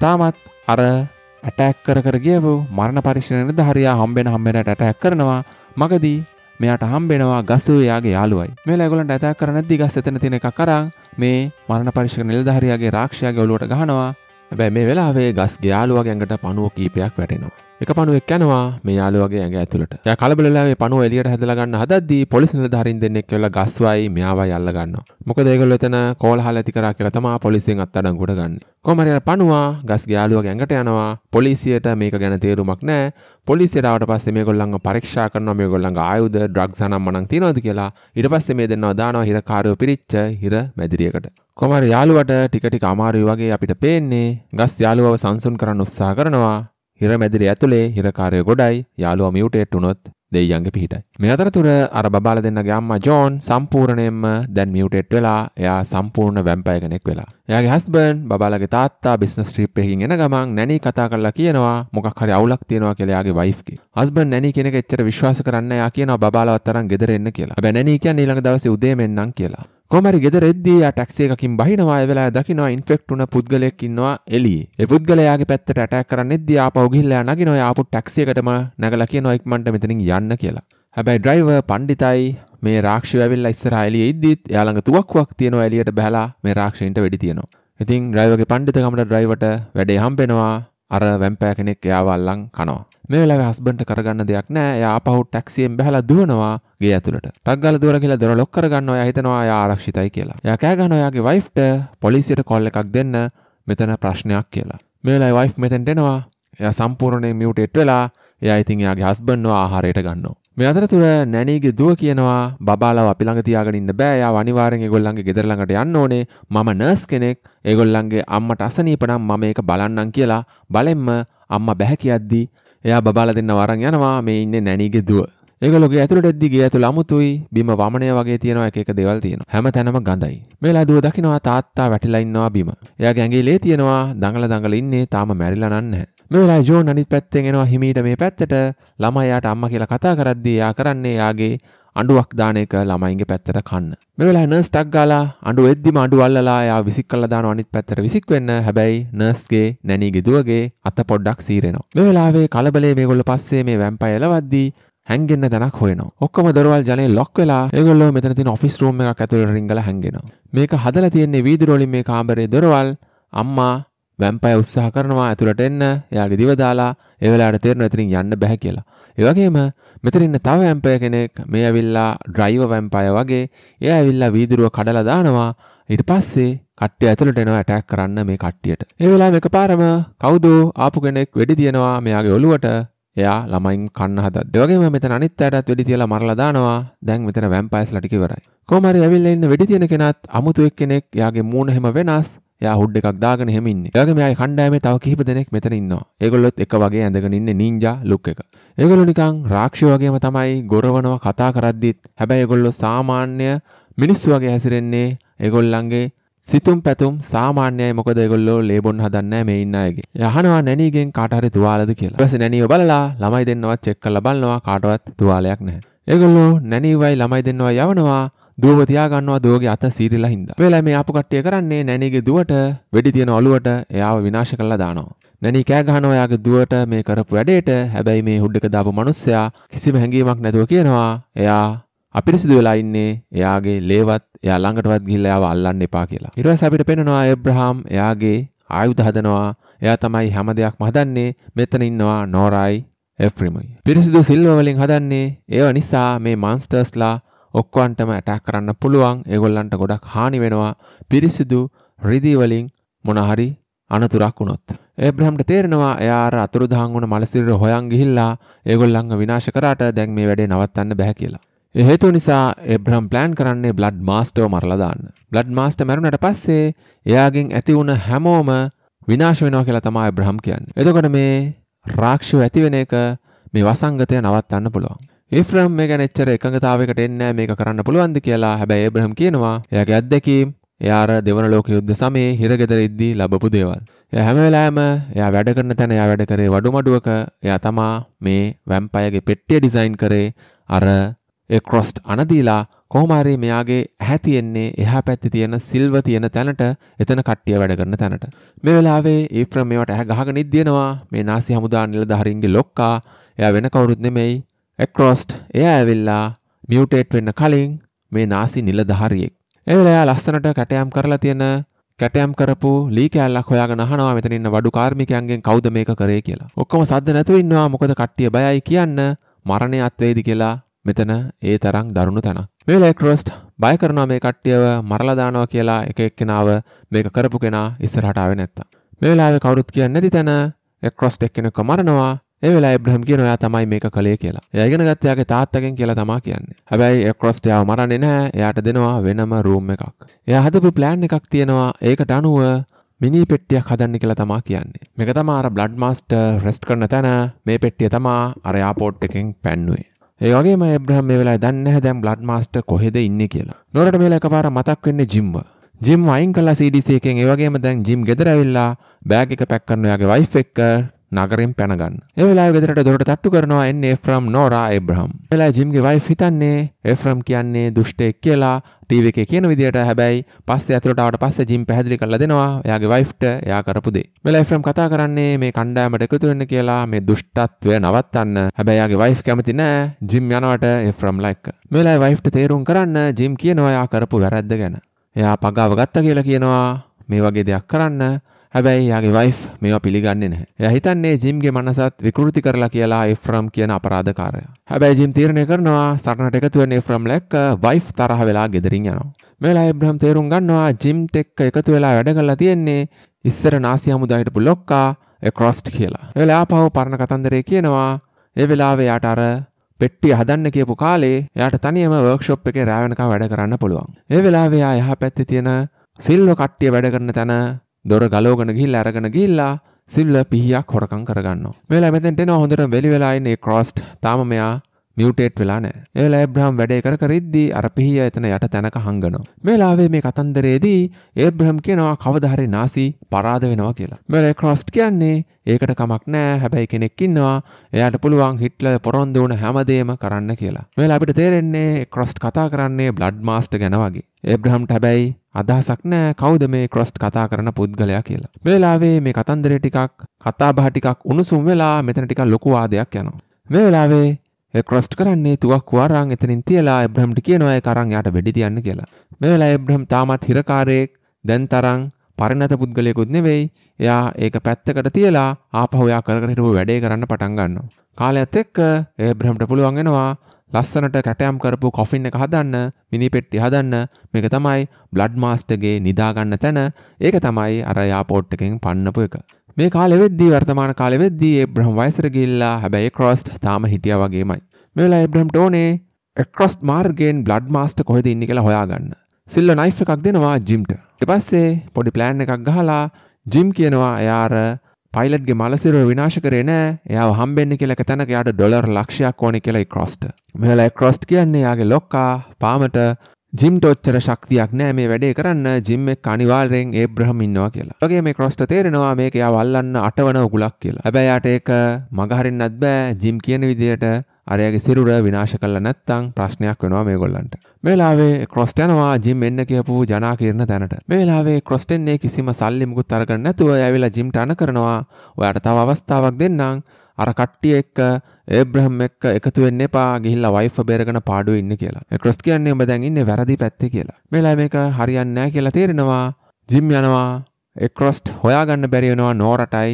තාමත් අර ඇටැක් කර කර ගියපු මරණ පරිශ්‍රණය දහරයා හම්බෙන හම්බෙනට ඇටැක් කරනවා මගදී මෙයාට හම්බෙනවා ගසූ යාගේ යාළුවයි මේ ලැගොලට ඇතැක් කරන දි ගස් එතන තින එක කරං මේ මරණ පරිශ්ක නිල්ධහරයාගේ රාක්ෂයාගේ ඔලුවට ගහනවා හැබැයි මේ වෙලාවේ ගස් ගයාලුවගැඟට පනුව කීපයක් වැටෙනවා එක පණුවෙක් කැනවා මේ යාළුවගේ ඇඟ ඇතුළට. එයා කලබලලා මේ පණුව එළියට හැදලා ගන්න හදද්දී පොලිස් නිලධාරීන් දෙන්නෙක් කියලා ගස්වයි මෙයාවයි අල්ල ගන්නවා. මොකද ඒගොල්ලෝ එතන කෝලහල ඇති කරා කියලා තමයි පොලිසියෙන් අත්අඩංගුවට ගන්න. කොහොම හරි අර පණුවා ගස් යාළුවගේ ඇඟට යනවා. පොලිසියට මේක ගැන තේරුමක් නැහැ. පොලිසියට ආවට පස්සේ මේගොල්ලන්ව පරීක්ෂා කරනවා මේගොල්ලන්ගේ ආයුධ, ඩ්‍රග්ස් අනම් මනම් තියනවද කියලා. ඊට පස්සේ මේ දෙන්නව දානවා හිරකාරයෝ පිරිච්ච හිර මැදිරියකට. කොමර යාළුවට ටික ටික අමාරුයි වගේ අපිට පේන්නේ ගස් යාළුවව සංසුන් කරන්න උත්සාහ කරනවා හිර මැදිරිය ඇතුලේ හිරකාරය ගොඩයි යාළුවා මියුටේට් වුණොත් දෙයියන්ගේ පිහිටයි. මේ අතරතුර අර බබාලා දෙන්නගේ අම්මා ජෝන් සම්පූර්ණයෙන්ම දැන් මියුටේට් වෙලා එයා සම්පූර්ණ වැම්පයර් කෙනෙක් වෙලා. එයාගේ හස්බන්ඩ් බබාලාගේ තාත්තා බිස්නස් ට්‍රිප් එකකින් එන ගමන් නැනි කතා කරලා කියනවා මොකක් හරි අවුලක් තියෙනවා කියලා එයාගේ වයිෆ් කි. හස්බන්ඩ් නැනි කෙනෙක් එච්චර විශ්වාස කරන්න එයා කියනවා බබාලාවත් තරම් ගෙදර එන්න කියලා. හැබැයි නැනි කියන්නේ ඊළඟ දවසේ උදේම එන්නම් කියලා. කොමරි ගෙදරෙද්දී ටක්සේකින් බහිනවා වෙලා දකිනවා ඉන්ෆෙක්ට් වුණ පුද්ගලයෙක් ඉන්නවා එලි පුද්ගලයාගේ පැත්තට ඇටැක් කරන්න එද්දී ආපහු ගිහිල්ලා නගිනවා ආපු ටැක්සියකටම නැගලා කියනවා ඉක්මනට මෙතනින් යන්න කියලා. හැබැයි ඩ්‍රයිවර් පණ්ඩිතයි මේ රාක්ෂය ඇවිල්ලා ඉස්සරහා එළියේ ඉද්දිත් එයා ළඟ තුවක්කුවක් තියෙනවා එළියට බහලා මේ රාක්ෂයින්ට වෙඩි තියෙනවා. ඉතින් ඩ්‍රයිවර්ගේ පණ්ඩිතකමට ඩ්‍රයිවට වැඩේ හම්බෙනවා අර වැම්පෑ කෙනෙක් එයාව අල්ලන් කනවා. මේ වෙලාවේ හස්බන්ඩ්ට කරගන්න දෙයක් නෑ. එයා පහු ටැක්සියෙන් බහලා දුවනවා ගේ ඇතුළට. ටග්ගල දුවන කියලා දොර ලොක් කරගන්න ඔයා හිතනවා එයා ආරක්ෂිතයි කියලා. එයා කෑ ගහනවා එයාගේ වයිෆ්ට පොලිසියට කෝල් එකක් දෙන්න මෙතන ප්‍රශ්නයක් කියලා. මේ වෙලාවේ වයිෆ් මෙතෙන්ට එනවා. එයා සම්පූර්ණයෙන් මියුටේට් වෙලා එයා ඉතින් එයාගේ හස්බන්ඩ්ව ආහාරයට ගන්නවා. මේ අතරතුර නැනීගේ දුව කියනවා බබාලව අපි ළඟ තියාගෙන ඉන්න බෑ. යා අනිවාර්යෙන් ඒගොල්ලන්ගේ ගෙදර ළඟට යන්න ඕනේ. මම නර්ස් කෙනෙක්. ඒගොල්ලන්ගේ අම්මට අසනීප නම් මම ඒක බලන්නම් කියලා බලෙන්ම අම්මා බැහැ කියද්දි එයා බබාල දෙන්න වරන් යනවා මේ ඉන්නේ නැණිගේ දුව. ඒගොල්ලෝගේ ඇතුළට එද්දි ගේ ඇතුළ අමුතුයි බිම වමනය වගේ තියෙනවා එක එක දේවල් තියෙනවා. හැම තැනම ගඳයි. මේලා දුව දකිනවා තාත්තා වැටිලා ඉන්නවා බිම. එයාගේ ඇඟේ ලේ තියෙනවා දඟල දඟල ඉන්නේ තාම මැරිලා නැහැ. මේ වෙලාවේ ජෝන් අනිත් පැත්තෙන් එනවා හිමීට මේ පැත්තට ළමයාට අම්මා කියලා කතා කරද්දී එයා කරන්නේ එයාගේ අඩුවක් දානයක ළමයින්ගේ පැත්තට කන්න මෙවෙලා නර්ස් ටක් ගාලා අඩු එද්දිම අඩු අල්ලලා යා විසික් කල දාන අනිත් පැත්තට විසික් වෙන්න හැබැයි නර්ස්ගේ නැනී ගෙදුවගේ අත පොඩ්ඩක් සීරෙනවා මෙවෙලාවේ කලබලේ මේගොල්ල පස්සේ මේ වැම්පයිලවද්දී හැගෙන්න්න දැනක් හොයන ඔක්කම දරවල් ජනය ලොක් වෙලා ඒගොල්ල මෙතන තින ෆිස් රූම එක ඇතුළ රිංගල හැගෙන මේක හදල තියන්නේ වීදිරෝලින් මේ කාම්බරේ දොරවල් අම්මා වැම්පය උත්සාහ කරනවා ඇතුළට එන්න එයාගේ දිව දාලා ඒ වෙලාවට තේරෙනවා එතනින් යන්න බෑ කියලා. ඒ වගේම මෙතන ඉන්න තව වැම්පය කෙනෙක් මේ ඇවිල්ලා ඩ්‍රයිවර් වැම්පය වගේ එයා ඇවිල්ලා වීදුරුව කඩලා දානවා. ඊට පස්සේ කට්ටිය ඇතුළට එනවා ඇටැක් කරන්න මේ කට්ටියට. ඒ වෙලාවෙම එකපාරම කවුද ආපු කෙනෙක් වෙඩි තියනවා මෙයාගේ ඔළුවට. එයා ළමයින් කන්න හදද්ද. ඒ වගේම මෙතන අනිත් අයටත් වෙඩි තියලා මරලා දානවා. දැන් මෙතන වැම්පයර්ස්ලාට ඉවරයි. කොහොම හරි ඇවිල්ලා ඉන්න වෙඩි තියන කෙනත් අමුතු එක්කෙනෙක් එයාගේ මූණ හැම වෙනස්. යා හුඩ් එකක් දාගෙන එහෙම ඉන්නේ. එයාගේ මෙයාගේ කණ්ඩායමේ තව කිහිප දෙනෙක් මෙතන ඉන්නවා. ඒගොල්ලොත් එක වගේ ඇඳගෙන ඉන්නේ නින්ජා ලුක් එක. ඒගොල්ලෝ නිකන් රාක්ෂිය වගේම තමයි ගොරවනවා කතා කරද්දිත්. හැබැයි ඒගොල්ලෝ සාමාන්‍ය මිනිස්සු වගේ හැසිරෙන්නේ. ඒගොල්ලන්ගේ සිතුම් පැතුම් සාමාන්‍යයි මොකද ඒගොල්ලෝ ලේබොන් හදන්න මේ ඉන්න අයගේ. යහනවා නැනීගෙන් කාට හරි තුවාලද කියලා. ඊපස්සේ නැනීව බලලා ළමයි දෙන්නවත් චෙක් කරලා බලනවා කාටවත් තුවාලයක් නැහැ. ඒගොල්ලෝ නැනීවයි ළමයි දෙන්නව යවනවා දුව තියාගන්නවා දුවගේ අත සීරිලා හින්දා. වෙලා මේ ආපු කට්ටිය කරන්නේ නැණිගේ දුවට වෙඩි තියන ඔලුවට එයාව විනාශ කරලා දානවා. නැනි කෑ ගහනවා එයාගේ දුවට මේ කරපු වැඩේට. හැබැයි මේ හුඩ් එක දාපු මිනිස්සයා කිසිම හැඟීමක් නැතුව කියනවා එයා අපිරිසිදු වෙලා ඉන්නේ එයාගේ ලේවත් එයා ළඟටවත් ගිහිල්ලා එයාව අල්ලන්න එපා කියලා. ඊට පස්සේ අපිට පේනවා ඒබ්‍රහම් එයාගේ ආයුධ හදනවා. එයා තමයි හැම දෙයක්ම හදන්නේ. මෙතන ඉන්නවා නෝරායි එෆ්‍රිමයි. පිරිසිදු සිල්ව වලින් හදන්නේ. ඒව නිසා මේ මන්ස්ටර්ස්ලා ඔක්කොන්ටම ඇටැක් කරන්න පුළුවන් ඒගොල්ලන්ට ගොඩක් හානි වෙනවා පිරිසිදු රිදිවලින් මොනහරි අනතුරක් වුණොත්. ඒබ්‍රහම්ට තේරෙනවා යාර අතුරුදහන් වුණ මලසිරර හොයන් ගිහිල්ලා ඒගොල්ලන්ව විනාශ කරාට දැන් මේ වැඩේ නවත්තන්න බැහැ කියලා. එහෙතු නිසා එබ්‍රහම් ප්ලෑන් කරන්නේ බ්ලඩ් මාස්ටෝ මරලදාන්න. බ්ලඩ් මාස්ට මැරුණට පස්සේ එයාගෙන් ඇති වුණ හැමෝම විනාශ වෙනවා කියලා තමා එබ්‍රහම් කියන්න. එතකොට මේ රාක්ෂෝ ඇතිවෙන එක මේ වසංගතය නවත්තන්න පුළුවන්. ඒෆ්‍රම් මේ ගැන එච්චර එකඟතාවයකට එන්නේ මේක කරන්න පුළුවන්ද කියලා හැබැයි ඒබ්‍රහම් කියනවා එයාගේ අත්දැකීම් එයාර දෙවන ලෝක යුද්ධ සමයේ හිරගෙදර ඉද්දී ලැබපු දේවල්. එයා හැම වෙලාවෙම එයා වැඩ කරන තැන එයා වැඩ කරේ වඩුමඩුවක එයා තමා මේ වැම්පයර්ගේ පෙට්ටිය ඩිසයින් කරේ අර ඒ ක්‍රොස්ට් අනදීලා කොහොමරි මෙයාගේ ඇහැ තියෙන්නේ එහා පැත්තේ තියෙන සිල්ව තියෙන තැනට එතන කට්ටිය වැඩ කරන තැනට මේ වෙලාවේ ඊෆ්‍රම් මේවට ඇහැ ගහගෙන ඉද්දිනවා මේ නාසි හමුදා නිලධාරීන්ගේ ලොක්කා එයා වෙන කවුරුත් නෙමෙයි එක්රෝස්ට් එයා ඇවිල්ලා මියුටේට් වෙන්න කලින් මේ නාසි නිලධාරියෙක්. එවිලා එයා ලස්සනට කැටයම් කරලා තියෙන කැටයම් කරපු ලී කෑල්ලක් හොයාගෙන අහනවා මෙතන ඉන්න වඩු කාර්මිකයන්ගෙන් කවුද මේක කරේ කියලා. ඔක්කොම සද්ද නැතුව ඉන්නවා මොකද කට්ටිය බයයි කියන්න මරණයත් වේද කියලා මෙතන ඒ තරම් දරුණු තැනක්. මේ ලේක්‍රොස්ට් බය කරනවා මේ කට්ටියව මරලා දානවා කියලා එක එක්කෙනාව මේක කරපු කෙනා ඉස්සරහට ආවේ නැත්තම්. මේ වෙලාවේ කවුරුත් කියන්නේ නැති තැන එක්‍රොස්ට් එක්කෙනෙක්ව මරනවා ඒවෙලා එබ්‍රහම් කියන ඔයා තමයි මේක කළේ කියලා. එයා ඉගෙන ගත්තයාගේ තාත්තගෙන් කියලා තමයි කියන්නේ. හැබැයි ඒ ක්‍රොස්ට් එයාව මරන්නේ නැහැ. එයාට දෙනවා වෙනම රූම් එකක්. එයා හදපු plan එකක් තියෙනවා. ඒකට අනුව මිනි පෙට්ටියක් හදන්න කියලා තමා කියන්නේ. මේක තමා අර බ්ලඩ් මාස්ටර් රෙස්ට් කරන තැන මේ පෙට්ටිය තමා අර එයාපෝට් එකෙන් පැන්නුවේ. ඒ වගේම එබ්‍රහම් මේ වෙලාවේ දන්නේ නැහැ දැන් බ්ලඩ් මාස්ටර් කොහෙද ඉන්නේ කියලා. නෝරට මේලා එකපාර මතක් වෙන්නේ ජිම්ව. ජිම් වයින් කලා CDC එකෙන් ඒ වගේම දැන් ජිම් ගෙදර ඇවිල්ලා බෑග් එක පැක් කරන ඔයාගේ වයිෆ් එක්ක නගරෙන් පැනගන්න. ඒ වෙලාවේ ගෙදරට දොරට තට්ටු කරනවා එන්නේ එෆ්‍රම් නෝරා ඒබ්‍රහම්. ඒ වෙලාවේ ජිම්ගේ වයිෆ් හිතන්නේ එෆ්‍රම් කියන්නේ දුෂ්ටයෙක් කියලා ටීවී එකේ කියන විදිහට හැබැයි පස්සේ ඇතුළට ආවට පස්සේ ජිම් පැහැදිලි කරලා දෙනවා එයාගේ වයිෆ්ට එයා කරපු දේ. මෙලා එෆ්‍රම් කතා කරන්නේ මේ කණ්ඩායමට එකතු වෙන්න කියලා මේ දුෂ්ටත්වය නවත්තන්න. හැබැයි එයාගේ වයිෆ් කැමති නෑ ජිම් යනවට එෆ්‍රම් ලයික්. මෙලා වයිෆ්ට තේරුම් කරන්න ජිම් කියනවා එයා කරපු වැරැද්ද ගැන. එයා පගාව ගත්තා කියලා කියනවා මේ වගේ දෙයක් කරන්න හැබැයි යාගේ වයිෆ් මේවා පිළිගන්නේ නැහැ. එයා හිතන්නේ ජිම්ගේ මනසත් විකෘති කරලා කියලා එෆ්‍රම් කියන අපරාධකාරයා. හැබැයි ජිම් තීරණය කරනවා සටනට එකතු වෙන එෆ්‍රම් ලැක්ක වයිෆ් තරහ වෙලා ගෙදරින් යනවා. මේලා එබ්‍රහම් තේරුම් ගන්නවා ජිම්ත් එක්ක එකතු වෙලා වැඩ කරලා තියෙන්නේ ඉස්සර නාසි හමුදායට පුළොක්කා ක්‍රොස්ට් කියලා. එවලා ආපහු පරණ කතන්දරේ කියනවා ඒ වෙලාවේ යාට අර පෙට්ටිය හදන්න කියපු කාලේ යාට තනියම වර්ක්ෂොප් එකේ රෑවෙනකම් වැඩ කරන්න පුළුවන්. ඒ වෙලාවේ යා යහ පැත්තේ තියෙන සිල්ව කට්ටිය වැඩ කරන තැන දොර ගලෝගන ගිල් අරගෙන ගිල්ලා සිල්ල පිහියක් හොරකං කරගන්න මෙලා මෙතැට න හොඳට වෙලි වෙලායින්නේ ක්‍රෝස්ට් තාම මෙයා මියුටේට් වෙලා නෑ. ඒ ඒබ්‍රහම් වැඩේ කර කරිද්දී අර පිහිය එතන යට තැනක හංගනවා. මේ ලාවේ මේ කතන්දරේදී ඒබ්‍රහම් කියනවා කවදාහරි නාසි පරාද වෙනවා කියලා. මෙල ක්‍රොස්ට් කියන්නේ ඒකට කමක් නෑ හැබැයි කෙනෙක් ඉන්නවා එයාට පුළුවන් හිට්ල පොරොන්දු වුණ හැමදේම කරන්න කියලා. මෙල අපිට තේරෙන්නේ ක්‍රොස්ට් කතා කරන්නේ බ්ලඩ් මාස්ටර් ගැන වගේ. ඒබ්‍රහම්ට හැබැයි අදහසක් නෑ කවුද මේ ක්‍රොස්ට් කතා කරන පුද්ගලයා කියලා. වෙලාවේ මේ කතන්දර ටිකක් කතා බහ ටිකක් උණුසුම් වෙලා මෙතන ටිකක් ලොකු වාදයක් යනවා. මේ වෙලාවේ ක්‍රස්ට් කරන්නේ තුවක් වාරං එතනින් තියලා එබ්‍රහම්ට කියනවා ඒ කරන් යාට වෙඩි තියන්න කියලා. මේ වෙලාවේ එබ්‍රහම් තාමත් හිරකාරයෙක් දැන් තරම් පරිණත පුද්ගලයෙකුත් නෙවෙයි. එයා ඒක පැත්තකට තියලා ආපහු එයා කරගෙන හිටපු වැඩේ කරන්න පටන් ගන්නවා. කාලයත් එක්ක එබ්‍රහම්ට පුළුවන් වෙනවා ලස්සනට කැටයම් කරපු කොෆින් එක හදන්න මිනිපෙට්ටි හදන්න මේක තමයි බ්ලඩ් මාස්ටගේ නිදාගන්න තැන ඒක තමයි අර යාපෝට් එකෙන් පන්නපු එක මේ කාලෙවෙද්දී වර්තමාන කාලෙවෙද්දී ඒබ්‍රහම් වයිසර ගිල්ලා හැබැයි ක්‍රොස්ට් තාම හිටිය වගේමයි මෙලා එබ්‍රහම්ට ඕනේ එක්කොස් මාර්ගෙන් බ්ලඩ් මාස්ට කොහෙද ඉන්න කියලා හොයාගන්න සිල්ල නයි් එකක් දෙනවා ජිම්ට එපස්සේ පොඩි ප්ලෑන් එකක් ගහලා ජිම් කියනවා එයාර පයිලට්ගේ මලසිරුව විනාශ කරේ නෑ එයා හම්බෙන්න්න කියලක තැනක යාට ඩොලර් ලක්ෂයක් ඕන කියලයි කොස්ට මෙලා කොස්ට් කියන්නේ යාගේ ලොක්කා පාමට ජිම්ට ඔච්චර ශක්තියක් නෑ මේ වැඩේ කරන්න ජිම්ම කනිවාල්රෙන් ඒ බ්‍රහම ඉන්නවා කියලා වගේ මේ කොස්ට තේරෙනවා මේක යා වල්ලන්න අටවන උගුලක් කියලා ඇබැයාට ඒක මගහරින්නත් බෑ ජිම් කියන විදියට අරයගේ සිරුර විනාශ කල්ල නැත්තං ප්‍රශ්නයක් වෙනවා මේ ගොල්ලන්ට මේලාවේ කොස්ට යනවා ජිම් එන්න කියපු ජනා කියරන තැනට මේලාවේ කොස්ටෙන්නේ කිසිම සල්ලිමුකුත් අරගන්න නැතුව ඇවිලා ජිම්ට අන කරනවා ඔයාට තව අවස්ථාවක් දෙන්නම් අර කට්ටිය එක්ක ඒබ්‍රහම් එක්ක එකතු වෙන්න එපා ගිහිල්ලා වයිෆ් බේරගෙන පාඩුවේ ඉන්න කියලා. ඒ ක්‍රොස් කියන්නේ ඔබ දැන් ඉන්නේ වැරදි පැත්තේ කියලා. මේලා මේක හරියන්නේ නැහැ කියලා තේරෙනවා. ජිම් යනවා. ඒ ක්‍රොස්ට් හොයාගන්න බැරි වෙනවා නෝරටයි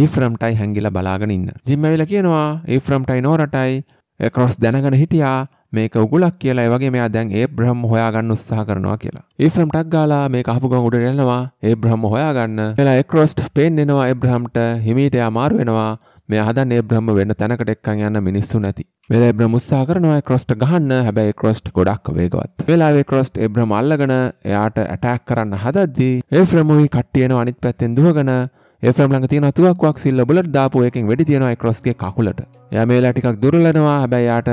ඊෆ්‍රම්ටයි හැංගිලා බලාගෙන ඉන්න. ජිම් ඇවිල්ලා කියනවා ඊෆ්‍රම්ටයි නෝරටයි ඒ ක්‍රොස් දැනගෙන හිටියා මේක උගුලක් කියලා ඒවගේ මෙයා දැන් ඒ බ්‍රහ්ම හොයාගන්න උත්සාහ කරනවා කියලා. ඒෆ්‍රම් ටක් ගාලා මේක අහපු ගමන් උඩට යනවා ඒ බ්‍රහ්ම හොයාගන්න. එලා ඒක්‍රොස්ට් පේන්නනවා ඒ බ්‍රහ්මට හිමීට යා මාරු වෙනවා. මේ හදන් ඒ බ්‍රහ්ම වෙන තැනකට එක්කන් යන්න මිනිස්සු නැති. වෙලා ඒබ්‍රහම උත්සාහ කරනවා ක්‍රොස්ට ගහන්න හැබැයි ක්‍රොස්ට ගොඩක් වේගවත්. වෙලා ඒ ක්‍රොස්ට ඒබ්‍රහම අල්ලගෙන එයාට අටැක් කරන්න හදද්දී ඒෆ්‍රෙමෝයි කට්ටියන අනිත් පැත්තෙන් දුවගෙන ඒෆ්‍රම් ළඟ තියෙන තුවක් වක් සිල්ල බුලට් දාපු එකෙන් වෙඩි තියනවා ඒ ක්‍රොස්ගේ කකුලට. එයා මේ වෙලාව ටිකක් දුර්වලනවා හැබැයි යාට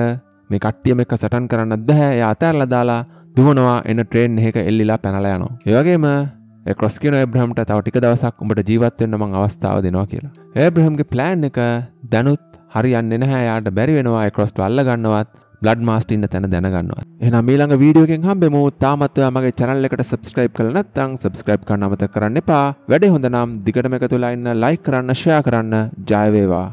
මේ කට්ටියම එක්ක සටන් කරන්න බෑ. එයා අතහැරලා දාලා දුවනවා එන ට්‍රේන් එකක එල්ලිලා පැනලා යනවා. ඒ වගේම කොස්කන බ්‍රහමට තව ටික දවසක් උඹට ජීවත්වෙන්න්න මං අවස්ථාව දෙනවා කියලා. ඒබ්‍රහම්ගේ ප්ලෑන් එක දැනුත් හරියන්න එනහැ යාට බැරි වෙනවා කොස්ට අල්ල ගන්නවත් ලඩ් මාස්ටින්න තැන දැනගන්නවා එන මීළඟ වීඩියෝගෙන් හම් බෙමූ තාමත්ව මගේ චැනල්ලෙකට සබස්ක්‍රයිබ් කරන තං සබස්ක්‍රයිබ් කන්නමත කරන්න එපා වැඩ හොඳනම් දිගටම එක තුලා ඉන්න ලයි කරන්න ෂයා කරන්න ජයවේවා